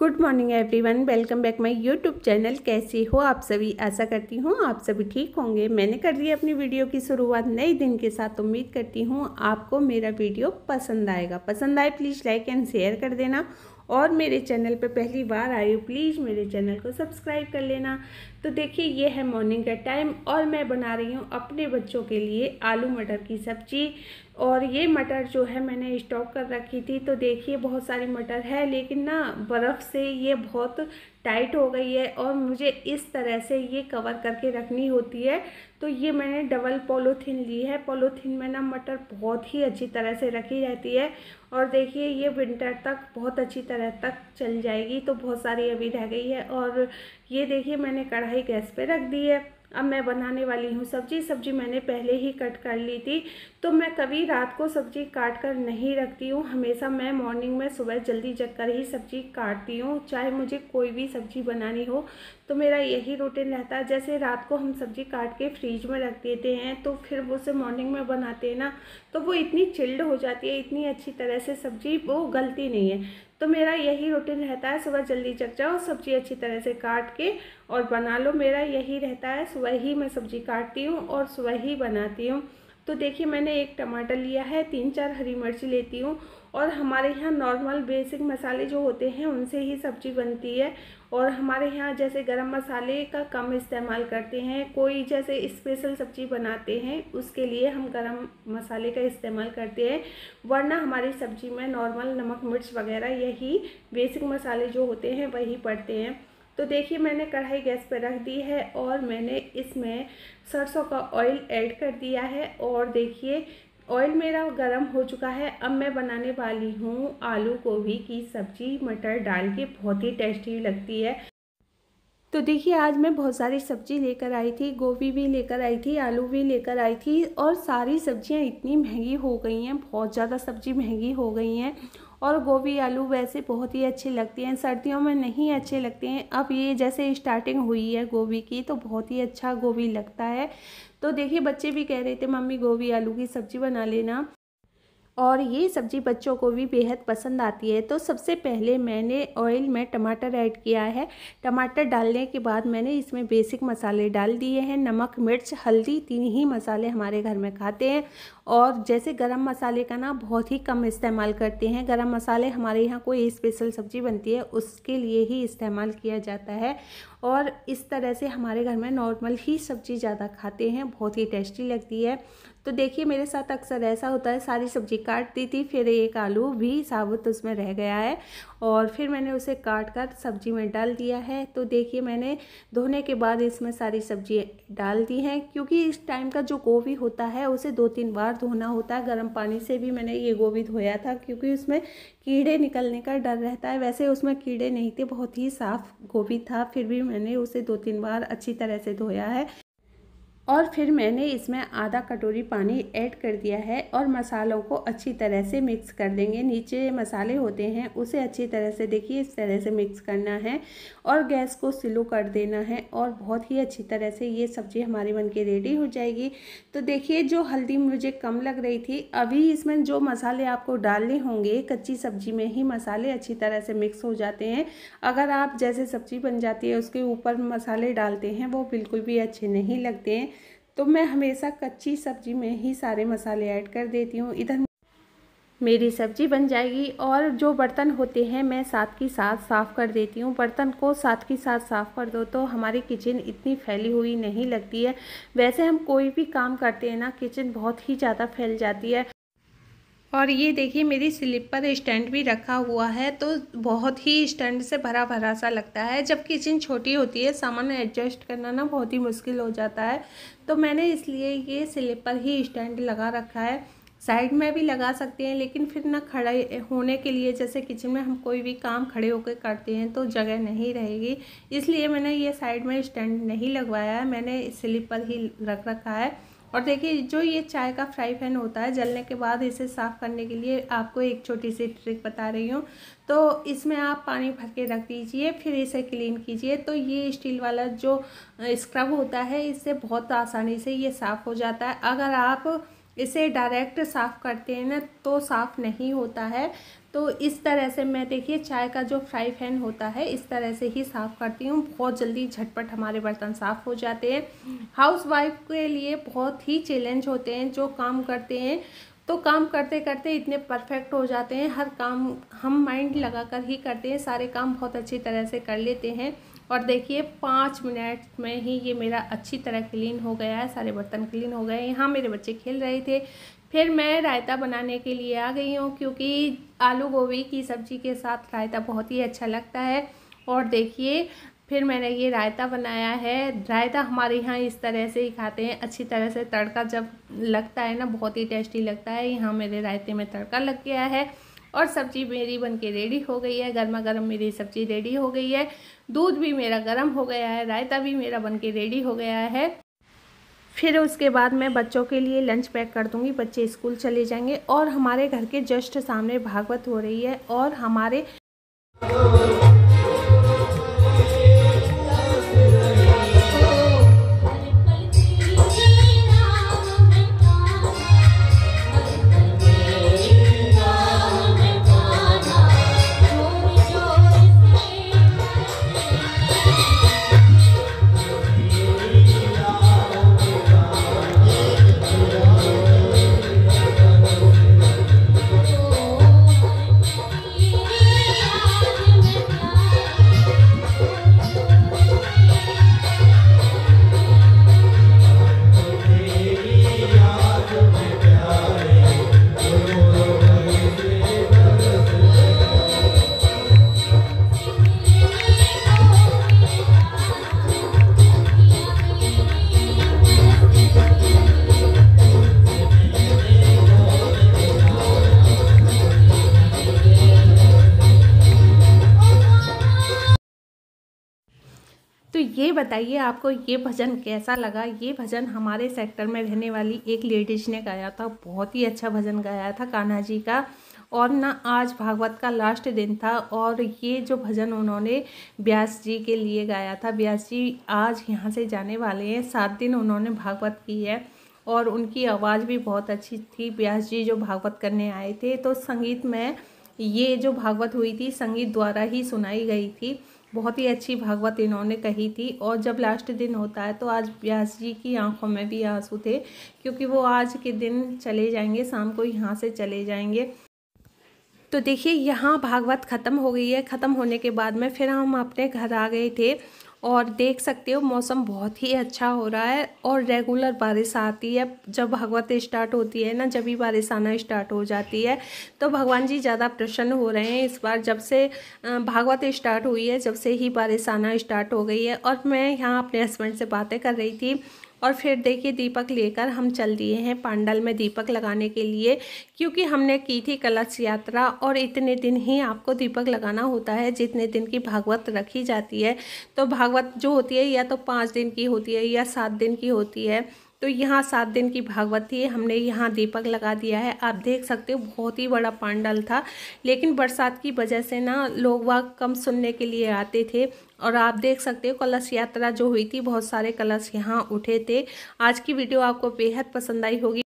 good morning everyone welcome back my YouTube channel कैसे हो आप सभी ऐसा करती हूँ आप सभी ठीक होंगे मैंने कर दी अपनी वीडियो की शुरुआत नए दिन के साथ उम्मीद करती हूँ आपको मेरा वीडियो पसंद आएगा पसंद आए प्लीज़ लाइक एंड शेयर कर देना और मेरे चैनल पर पहली बार आए हो प्लीज़ मेरे चैनल को सब्सक्राइब कर लेना तो देखिए ये है मॉर्निंग का टाइम और मैं बना रही हूँ अपने बच्चों के लिए आलू मटर की सब्ज़ी और ये मटर जो है मैंने स्टॉक कर रखी थी तो देखिए बहुत सारी मटर है लेकिन ना बर्फ़ से ये बहुत टाइट हो गई है और मुझे इस तरह से ये कवर करके रखनी होती है तो ये मैंने डबल पोलोथीन ली है पोलोथीन में ना मटर बहुत ही अच्छी तरह से रखी रहती है और देखिए ये विंटर तक बहुत अच्छी तरह तक चल जाएगी तो बहुत सारी अभी रह गई है और ये देखिए मैंने कढ़ाई गैस पे रख दी है अब मैं बनाने वाली हूँ सब्जी सब्जी मैंने पहले ही कट कर ली थी तो मैं कभी रात को सब्जी काट कर नहीं रखती हूँ हमेशा मैं मॉर्निंग में सुबह जल्दी जग कर ही सब्जी काटती हूँ चाहे मुझे कोई भी सब्जी बनानी हो तो मेरा यही रूटीन रहता है जैसे रात को हम सब्जी काट के फ्रीज में रख देते हैं तो फिर वो उसे मॉर्निंग में बनाते हैं ना तो वो इतनी चिल्ड हो जाती है इतनी अच्छी तरह से सब्जी वो गलती नहीं है तो मेरा यही रूटीन रहता है सुबह जल्दी जग जाओ सब्जी अच्छी तरह से काट के और बना लो मेरा यही रहता है सुबह ही मैं सब्जी काटती हूँ और सुबह ही बनाती हूँ तो देखिए मैंने एक टमाटर लिया है तीन चार हरी मिर्ची लेती हूँ और हमारे यहाँ नॉर्मल बेसिक मसाले जो होते हैं उनसे ही सब्ज़ी बनती है और हमारे यहाँ जैसे गरम मसाले का कम इस्तेमाल करते हैं कोई जैसे स्पेशल सब्ज़ी बनाते हैं उसके लिए हम गरम मसाले का इस्तेमाल करते हैं वरना हमारी सब्ज़ी में नॉर्मल नमक मिर्च वगैरह यही बेसिक मसाले जो होते हैं वही पड़ते हैं तो देखिए मैंने कढ़ाई गैस पर रख दी है और मैंने इसमें सरसों का ऑयल ऐड कर दिया है और देखिए ऑयल मेरा गरम हो चुका है अब मैं बनाने वाली हूँ आलू गोभी की सब्ज़ी मटर डाल के बहुत ही टेस्टी लगती है तो देखिए आज मैं बहुत सारी सब्जी लेकर आई थी गोभी भी लेकर आई थी आलू भी लेकर आई थी और सारी सब्जियां इतनी महंगी हो गई हैं बहुत ज़्यादा सब्जी महंगी हो गई हैं और गोभी आलू वैसे बहुत ही अच्छे लगते हैं सर्दियों में नहीं अच्छे लगते हैं अब ये जैसे स्टार्टिंग हुई है गोभी की तो बहुत ही अच्छा गोभी लगता है तो देखिए बच्चे भी कह रहे थे मम्मी गोभी आलू की सब्ज़ी बना लेना और ये सब्ज़ी बच्चों को भी बेहद पसंद आती है तो सबसे पहले मैंने ऑयल में टमाटर ऐड किया है टमाटर डालने के बाद मैंने इसमें बेसिक मसाले डाल दिए हैं नमक मिर्च हल्दी तीन ही मसाले हमारे घर में खाते हैं और जैसे गरम मसाले का ना बहुत ही कम इस्तेमाल करते हैं गरम मसाले हमारे यहाँ कोई स्पेशल सब्ज़ी बनती है उसके लिए ही इस्तेमाल किया जाता है और इस तरह से हमारे घर में नॉर्मल ही सब्ज़ी ज़्यादा खाते हैं बहुत ही टेस्टी लगती है तो देखिए मेरे साथ अक्सर ऐसा होता है सारी सब्ज़ी काट दी थी फिर एक आलू भी साबुत उसमें रह गया है और फिर मैंने उसे काट कर सब्ज़ी में डाल दिया है तो देखिए मैंने धोने के बाद इसमें सारी सब्ज़ी डाल दी हैं क्योंकि इस टाइम का जो गोभी होता है उसे दो तीन बार धोना होता है गर्म पानी से भी मैंने ये गोभी धोया था क्योंकि उसमें कीड़े निकलने का डर रहता है वैसे उसमें कीड़े नहीं थे बहुत ही साफ़ गोभी था फिर भी मैंने उसे दो तीन बार अच्छी तरह से धोया है और फिर मैंने इसमें आधा कटोरी पानी ऐड कर दिया है और मसालों को अच्छी तरह से मिक्स कर देंगे नीचे मसाले होते हैं उसे अच्छी तरह से देखिए इस तरह से मिक्स करना है और गैस को स्लो कर देना है और बहुत ही अच्छी तरह से ये सब्ज़ी हमारी बन के रेडी हो जाएगी तो देखिए जो हल्दी मुझे कम लग रही थी अभी इसमें जो मसाले आपको डालने होंगे कच्ची सब्जी में ही मसाले अच्छी तरह से मिक्स हो जाते हैं अगर आप जैसे सब्ज़ी बन जाती है उसके ऊपर मसाले डालते हैं वो बिल्कुल भी अच्छे नहीं लगते हैं तो मैं हमेशा कच्ची सब्जी में ही सारे मसाले ऐड कर देती हूँ इधर मेरी सब्जी बन जाएगी और जो बर्तन होते हैं मैं साथ के साथ साफ़ कर देती हूँ बर्तन को साथ के साथ साफ़ कर दो तो हमारी किचन इतनी फैली हुई नहीं लगती है वैसे हम कोई भी काम करते हैं ना किचन बहुत ही ज़्यादा फैल जाती है और ये देखिए मेरी स्लिप पर स्टैंड भी रखा हुआ है तो बहुत ही स्टैंड से भरा भरा सा लगता है जब किचन छोटी होती है सामान एडजस्ट करना ना बहुत ही मुश्किल हो जाता है तो मैंने इसलिए ये स्लिप पर ही स्टैंड लगा रखा है साइड में भी लगा सकते हैं लेकिन फिर ना खड़े होने के लिए जैसे किचन में हम कोई भी काम खड़े होकर करते हैं तो जगह नहीं रहेगी इसलिए मैंने ये साइड में स्टैंड नहीं लगवाया है मैंने स्लिप पर ही रख रखा है और देखिए जो ये चाय का फ्राई पैन होता है जलने के बाद इसे साफ़ करने के लिए आपको एक छोटी सी ट्रिक बता रही हूँ तो इसमें आप पानी भर के रख दीजिए फिर इसे क्लीन कीजिए तो ये स्टील वाला जो स्क्रब होता है इससे बहुत आसानी से ये साफ़ हो जाता है अगर आप इसे डायरेक्ट साफ़ करते हैं ना तो साफ़ नहीं होता है तो इस तरह से मैं देखिए चाय का जो फ्राई पैन होता है इस तरह से ही साफ़ करती हूँ बहुत जल्दी झटपट हमारे बर्तन साफ़ हो जाते हैं हाउस वाइफ के लिए बहुत ही चैलेंज होते हैं जो काम करते हैं तो काम करते करते इतने परफेक्ट हो जाते हैं हर काम हम माइंड लगा कर ही करते हैं सारे काम बहुत अच्छी तरह से कर लेते हैं और देखिए पाँच मिनट में ही ये मेरा अच्छी तरह क्लीन हो गया है सारे बर्तन क्लीन हो गए यहाँ मेरे बच्चे खेल रहे थे फिर मैं रायता बनाने के लिए आ गई हूँ क्योंकि आलू गोभी की सब्ज़ी के साथ रायता बहुत ही अच्छा लगता है और देखिए फिर मैंने ये रायता बनाया है रायता हमारे यहाँ इस तरह से ही खाते हैं अच्छी तरह से तड़का जब लगता है ना बहुत ही टेस्टी लगता है यहाँ मेरे रायते में तड़का लग गया है और सब्ज़ी मेरी बन के रेडी हो गई है गर्मा गर्म मेरी सब्ज़ी रेडी हो गई है दूध भी मेरा गर्म हो गया है रायता भी मेरा बन के रेडी हो गया है फिर उसके बाद मैं बच्चों के लिए लंच पैक कर दूंगी बच्चे स्कूल चले जाएंगे और हमारे घर के जस्ट सामने भागवत हो रही है और हमारे बताइए आपको ये भजन कैसा लगा ये भजन हमारे सेक्टर में रहने वाली एक लेडीज ने गाया था बहुत ही अच्छा भजन गाया था कान्हा जी का और ना आज भागवत का लास्ट दिन था और ये जो भजन उन्होंने ब्यास जी के लिए गाया था ब्यास जी आज यहाँ से जाने वाले हैं सात दिन उन्होंने भागवत की है और उनकी आवाज़ भी बहुत अच्छी थी ब्यास जी जो भागवत करने आए थे तो संगीत में ये जो भागवत हुई थी संगीत द्वारा ही सुनाई गई थी बहुत ही अच्छी भागवत इन्होंने कही थी और जब लास्ट दिन होता है तो आज व्यास जी की आंखों में भी आंसू थे क्योंकि वो आज के दिन चले जाएंगे शाम को यहाँ से चले जाएंगे तो देखिए यहाँ भागवत ख़त्म हो गई है ख़त्म होने के बाद में फिर हम अपने घर आ गए थे और देख सकते हो मौसम बहुत ही अच्छा हो रहा है और रेगुलर बारिश आती है जब भागवत स्टार्ट होती है ना जब भी बारिश आना स्टार्ट हो जाती है तो भगवान जी ज़्यादा प्रसन्न हो रहे हैं इस बार जब से भागवत स्टार्ट हुई है जब से ही बारिश आना स्टार्ट हो गई है और मैं यहाँ अपने हस्बैंड से बातें कर रही थी और फिर देखिए दीपक लेकर हम चल दिए हैं पांडल में दीपक लगाने के लिए क्योंकि हमने की थी कलश यात्रा और इतने दिन ही आपको दीपक लगाना होता है जितने दिन की भागवत रखी जाती है तो भागवत जो होती है या तो पाँच दिन की होती है या सात दिन की होती है तो यहाँ सात दिन की भागवत थी हमने यहाँ दीपक लगा दिया है आप देख सकते हो बहुत ही बड़ा पांडल था लेकिन बरसात की वजह से ना लोग वह कम सुनने के लिए आते थे और आप देख सकते हो कलश यात्रा जो हुई थी बहुत सारे कलश यहाँ उठे थे आज की वीडियो आपको बेहद पसंद आई होगी